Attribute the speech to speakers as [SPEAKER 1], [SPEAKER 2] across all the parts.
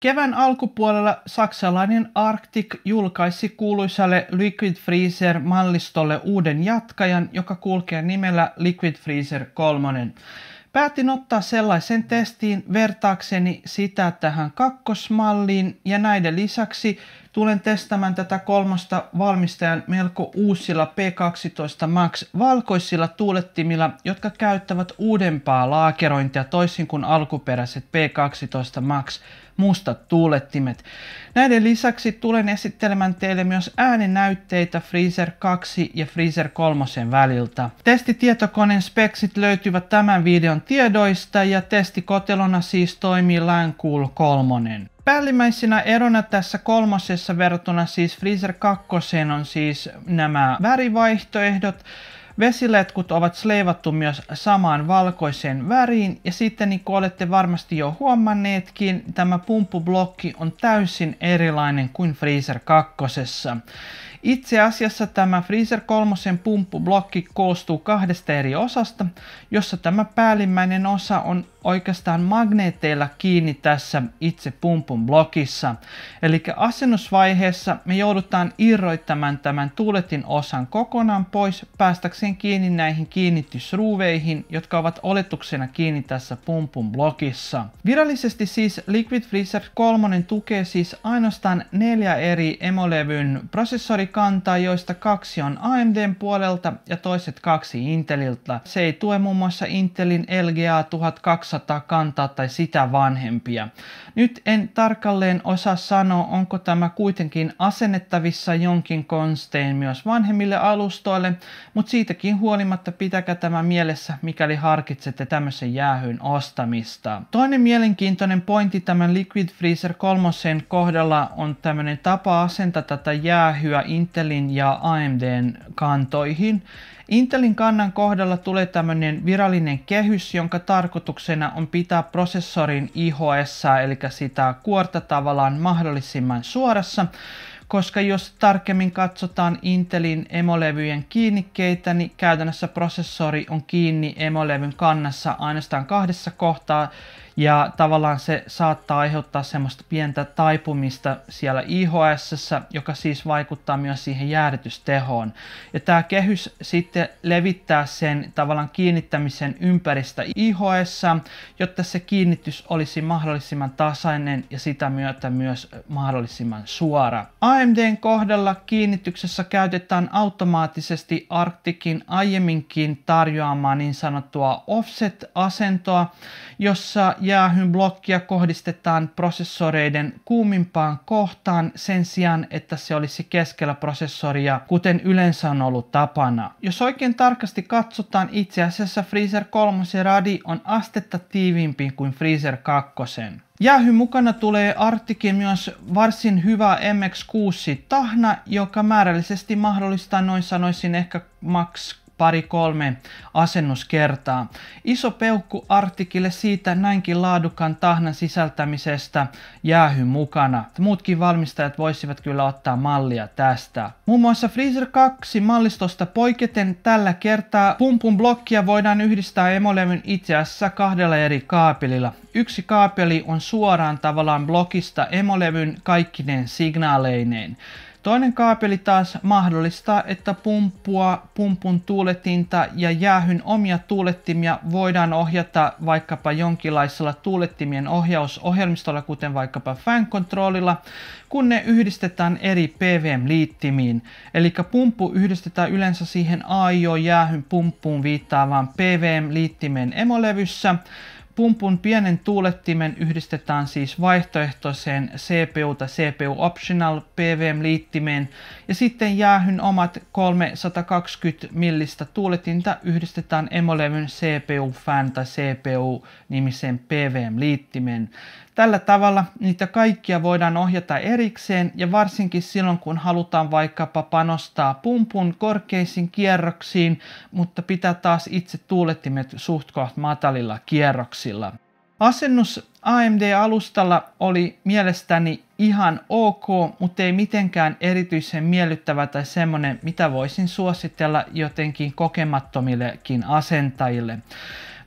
[SPEAKER 1] Kevään alkupuolella saksalainen Arctic julkaisi kuuluisalle Liquid Freezer-mallistolle uuden jatkajan, joka kulkee nimellä Liquid Freezer 3. Päätin ottaa sellaisen testiin vertaakseni sitä tähän kakkosmalliin ja näiden lisäksi Tulen testämään tätä kolmosta valmistajan melko uusilla P12 Max valkoisilla tuulettimilla, jotka käyttävät uudempaa laakerointia toisin kuin alkuperäiset P12 Max mustat tuulettimet. Näiden lisäksi tulen esittelemään teille myös ääninäytteitä Freezer 2 ja Freezer 3 väliltä. Testitietokoneen speksit löytyvät tämän videon tiedoista ja testikotelona siis toimii Lankool 3. Päällimmäisenä erona tässä kolmosessa verrattuna siis Freezer 2 on siis nämä värivaihtoehdot. Vesiletkut ovat sleivattu myös samaan valkoiseen väriin ja sitten niin kuin olette varmasti jo huomanneetkin, tämä pumppublokki on täysin erilainen kuin Freezer 2. Itse asiassa tämä Freezer 3 pumppublokki koostuu kahdesta eri osasta, jossa tämä päällimmäinen osa on oikeastaan magneeteilla kiinni tässä itse pumpun blokissa. Eli asennusvaiheessa me joudutaan irroittamaan tämän tuuletin osan kokonaan pois päästäkseen kiinni näihin kiinnitysruuveihin, jotka ovat oletuksena kiinni tässä pumpun blokissa. Virallisesti siis Liquid Freezer 3 tukee siis ainoastaan neljä eri emolevyn prosessorikantaa, joista kaksi on AMDn puolelta ja toiset kaksi Intelilta. Se ei tue muun muassa Intelin LGA 1200 saattaa kantaa tai sitä vanhempia. Nyt en tarkalleen osaa sanoa, onko tämä kuitenkin asennettavissa jonkin konstein myös vanhemmille alustoille, mutta siitäkin huolimatta pitäkää tämä mielessä, mikäli harkitsette tämmöisen jäähyn ostamista. Toinen mielenkiintoinen pointti tämän Liquid Freezer 3 kohdalla on tämmöinen tapa asentaa tätä jäähyä Intelin ja AMDn kantoihin. Intelin kannan kohdalla tulee tämmöinen virallinen kehys, jonka tarkoituksena on pitää prosessorin IHS, eli sitä kuorta tavallaan mahdollisimman suorassa, koska jos tarkemmin katsotaan Intelin emolevyjen kiinnikkeitä, niin käytännössä prosessori on kiinni emolevyn kannassa ainoastaan kahdessa kohtaa, ja tavallaan se saattaa aiheuttaa semmoista pientä taipumista siellä IHS, joka siis vaikuttaa myös siihen jäädytystehoon. Ja tämä kehys sitten levittää sen tavallaan kiinnittämisen ympäristä IHS, jotta se kiinnitys olisi mahdollisimman tasainen ja sitä myötä myös mahdollisimman suora. AMDn kohdalla kiinnityksessä käytetään automaattisesti Arcticin aiemminkin tarjoamaa niin sanottua offset-asentoa, jossa blokkia kohdistetaan prosessoreiden kuumimpaan kohtaan sen sijaan, että se olisi keskellä prosessoria, kuten yleensä on ollut tapana. Jos oikein tarkasti katsotaan, itse asiassa Freezer 3 radi on astetta tiiviimpi kuin Freezer 2. Jäähy mukana tulee artikin myös varsin hyvä MX6 tahna, joka määrällisesti mahdollistaa noin sanoisin ehkä maks pari-kolme asennuskertaa. Iso peukku artikille siitä näinkin laadukkaan tahnan sisältämisestä jäähy mukana. Muutkin valmistajat voisivat kyllä ottaa mallia tästä. Muun muassa Freezer 2 mallistosta poiketen tällä kertaa pumpun blokkia voidaan yhdistää emolevyn itse asiassa kahdella eri kaapelilla. Yksi kaapeli on suoraan tavallaan blokista emolevyn kaikkinen signaaleineen. Toinen kaapeli taas mahdollistaa, että pumppua, pumpun tuuletinta ja jäähyn omia tuulettimia voidaan ohjata vaikkapa jonkinlaisella tuulettimien ohjausohjelmistolla, kuten vaikkapa fan controlilla, kun ne yhdistetään eri PVM-liittimiin. Eli pumppu yhdistetään yleensä siihen AIO-jäähyn pumppuun viittaavaan PVM-liittimeen emolevyssä, Pumpun pienen tuulettimen yhdistetään siis vaihtoehtoiseen CPU- tai CPU Optional pvm liittimeen ja sitten jäähyn omat 320 millistä tuuletinta yhdistetään emolevyn CPU Fan tai cpu nimisen pvm liittimeen Tällä tavalla niitä kaikkia voidaan ohjata erikseen ja varsinkin silloin, kun halutaan vaikkapa panostaa pumpun korkeisiin kierroksiin, mutta pitää taas itse tuulettimet suht koht matalilla kierroksilla. Asennus AMD-alustalla oli mielestäni ihan ok, mutta ei mitenkään erityisen miellyttävä tai semmonen, mitä voisin suositella jotenkin kokemattomillekin asentajille.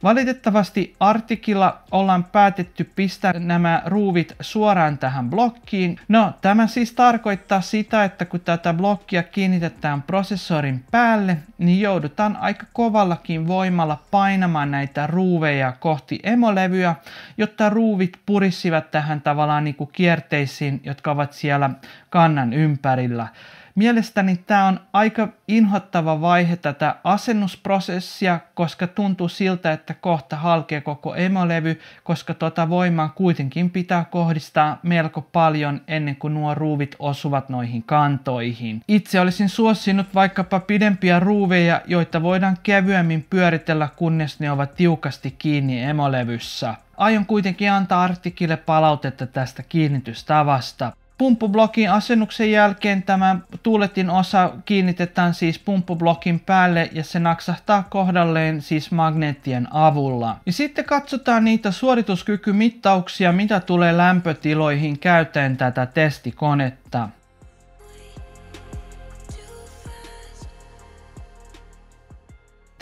[SPEAKER 1] Valitettavasti artikilla ollaan päätetty pistää nämä ruuvit suoraan tähän blokkiin. No, tämä siis tarkoittaa sitä, että kun tätä blokkia kiinnitetään prosessorin päälle, niin joudutaan aika kovallakin voimalla painamaan näitä ruuveja kohti emolevyä, jotta ruuvit purissivat tähän tavallaan niin kuin kierteisiin, jotka ovat siellä kannan ympärillä. Mielestäni tämä on aika inhottava vaihe tätä asennusprosessia, koska tuntuu siltä, että kohta halkee koko emolevy, koska tuota voimaa kuitenkin pitää kohdistaa melko paljon ennen kuin nuo ruuvit osuvat noihin kantoihin. Itse olisin suosinut vaikkapa pidempiä ruuveja, joita voidaan kevyemmin pyöritellä, kunnes ne ovat tiukasti kiinni emolevyssä. Aion kuitenkin antaa artikille palautetta tästä kiinnitystavasta. Pumppublokin asennuksen jälkeen tämä tuuletin osa kiinnitetään siis pumppublokin päälle ja se naksahtaa kohdalleen siis magneettien avulla. Ja sitten katsotaan niitä suorituskykymittauksia, mitä tulee lämpötiloihin käyttäen tätä testikonetta.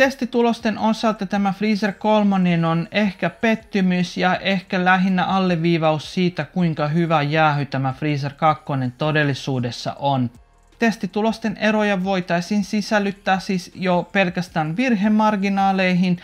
[SPEAKER 1] Testitulosten osalta tämä Freezer 3 on ehkä pettymys ja ehkä lähinnä alleviivaus siitä, kuinka hyvä jäähy tämä Freezer 2 todellisuudessa on. Testitulosten eroja voitaisiin sisällyttää siis jo pelkästään virhemarginaaleihin,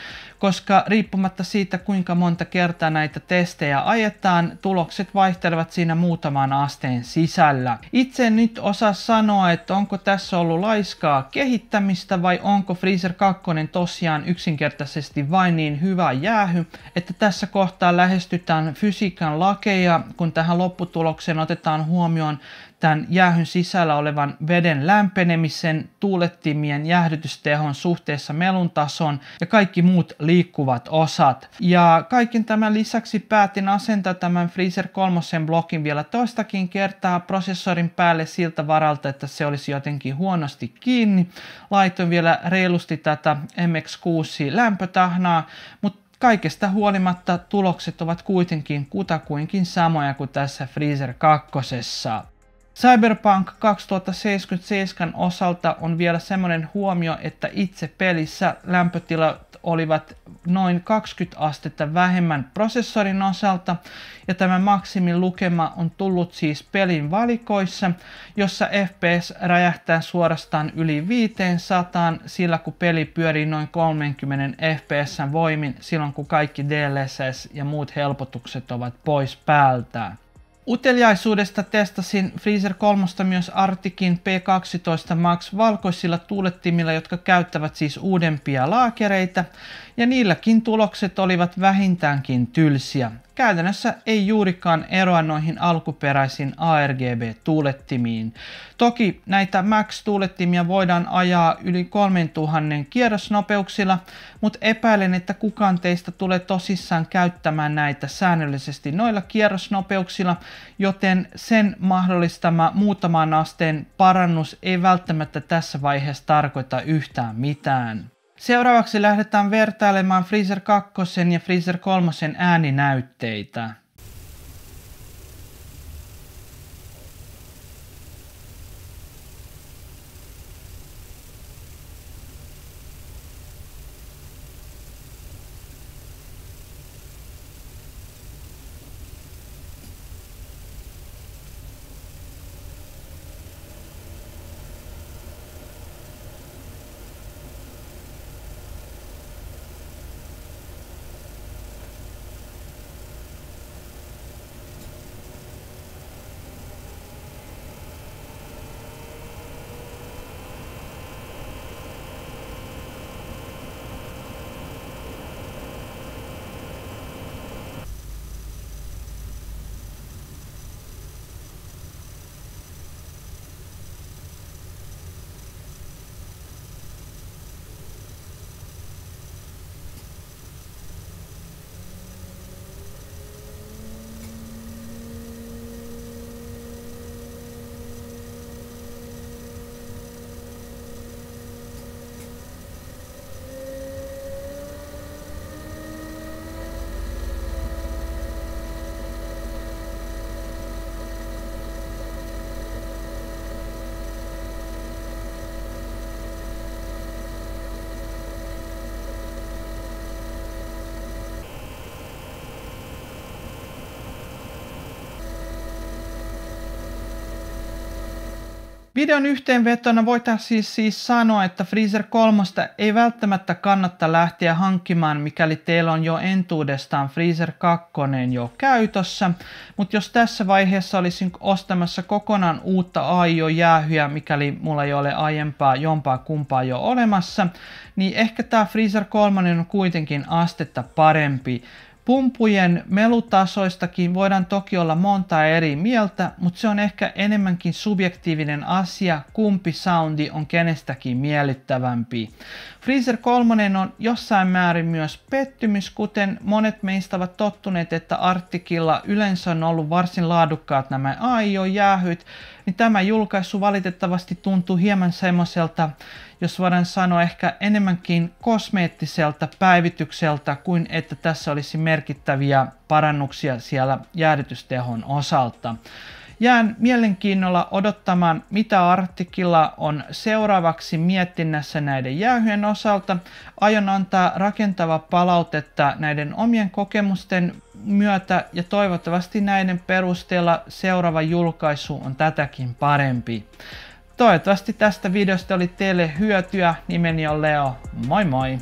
[SPEAKER 1] koska riippumatta siitä, kuinka monta kertaa näitä testejä ajetaan, tulokset vaihtelevat siinä muutaman asteen sisällä. Itse en nyt osaa sanoa, että onko tässä ollut laiskaa kehittämistä vai onko Freezer 2 tosiaan yksinkertaisesti vain niin hyvä jäähy, että tässä kohtaa lähestytään fysiikan lakeja, kun tähän lopputulokseen otetaan huomioon tämän jäähyn sisällä olevan veden lämpenemisen, tuulettimien jäähdytystehon suhteessa melun tason ja kaikki muut liikkeet liikkuvat osat. Ja kaiken tämän lisäksi päätin asentaa tämän Freezer 3 blokin vielä toistakin kertaa prosessorin päälle siltä varalta, että se olisi jotenkin huonosti kiinni. Laitoin vielä reilusti tätä MX6 lämpötahnaa, mutta kaikesta huolimatta tulokset ovat kuitenkin kutakuinkin samoja kuin tässä Freezer 2. Cyberpunk 2077 osalta on vielä semmoinen huomio, että itse pelissä lämpötilat olivat noin 20 astetta vähemmän prosessorin osalta, ja tämä maksimin lukema on tullut siis pelin valikoissa, jossa FPS räjähtää suorastaan yli 500, sillä kun peli pyörii noin 30 FPS voimin silloin kun kaikki DLSS ja muut helpotukset ovat pois päältään. Uteliaisuudesta testasin Freezer 3 myös Artikin P12 Max valkoisilla tuulettimilla, jotka käyttävät siis uudempia laakereita, ja niilläkin tulokset olivat vähintäänkin tylsiä käytännössä ei juurikaan eroa noihin alkuperäisiin ARGB-tuulettimiin. Toki näitä Max-tuulettimia voidaan ajaa yli 3000 kierrosnopeuksilla, mutta epäilen, että kukaan teistä tulee tosissaan käyttämään näitä säännöllisesti noilla kierrosnopeuksilla, joten sen mahdollistama muutaman asteen parannus ei välttämättä tässä vaiheessa tarkoita yhtään mitään. Seuraavaksi lähdetään vertailemaan Freezer 2 ja Freezer 3 ääninäytteitä. Videon yhteenvetona voitaisiin siis, siis sanoa, että Freezer 3 ei välttämättä kannata lähteä hankkimaan, mikäli teillä on jo entuudestaan Freezer 2 jo käytössä, mutta jos tässä vaiheessa olisin ostamassa kokonaan uutta Aio jäähyä, mikäli mulla ei ole aiempaa jompaa kumpaa jo olemassa, niin ehkä tämä Freezer 3 on kuitenkin astetta parempi Pumpujen melutasoistakin voidaan toki olla monta eri mieltä, mutta se on ehkä enemmänkin subjektiivinen asia, kumpi soundi on kenestäkin miellyttävämpi. Freezer 3 on jossain määrin myös pettymys, kuten monet meistä ovat tottuneet, että Artikilla yleensä on ollut varsin laadukkaat nämä aio jäähyt, niin tämä julkaisu valitettavasti tuntuu hieman semmoiselta jos voidaan sanoa ehkä enemmänkin kosmeettiselta päivitykseltä kuin että tässä olisi merkittäviä parannuksia siellä jäädytystehon osalta. Jään mielenkiinnolla odottamaan, mitä artikilla on seuraavaksi miettinnässä näiden jäähyjen osalta. Aion antaa rakentava palautetta näiden omien kokemusten myötä ja toivottavasti näiden perusteella seuraava julkaisu on tätäkin parempi. Toivottavasti tästä videosta oli teille hyötyä. Nimeni on Leo. Moi moi!